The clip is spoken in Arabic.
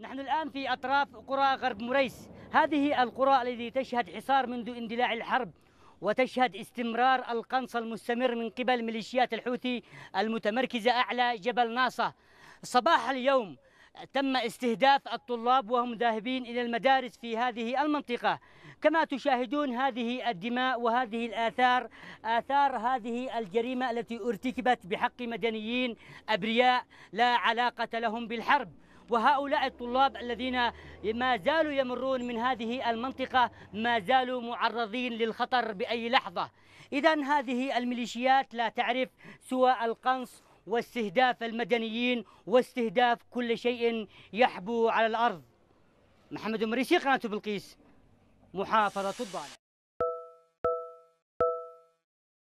نحن الآن في أطراف قرى غرب مريس هذه القرى التي تشهد حصار منذ اندلاع الحرب وتشهد استمرار القنص المستمر من قبل ميليشيات الحوثي المتمركزة أعلى جبل ناصة صباح اليوم تم استهداف الطلاب وهم ذاهبين إلى المدارس في هذه المنطقة كما تشاهدون هذه الدماء وهذه الآثار آثار هذه الجريمة التي ارتكبت بحق مدنيين أبرياء لا علاقة لهم بالحرب وهؤلاء الطلاب الذين ما زالوا يمرون من هذه المنطقة ما زالوا معرضين للخطر بأي لحظة إذا هذه الميليشيات لا تعرف سوى القنص واستهداف المدنيين واستهداف كل شيء يحبو على الأرض محمد مريسي قناة بلقيس محافظة الضالع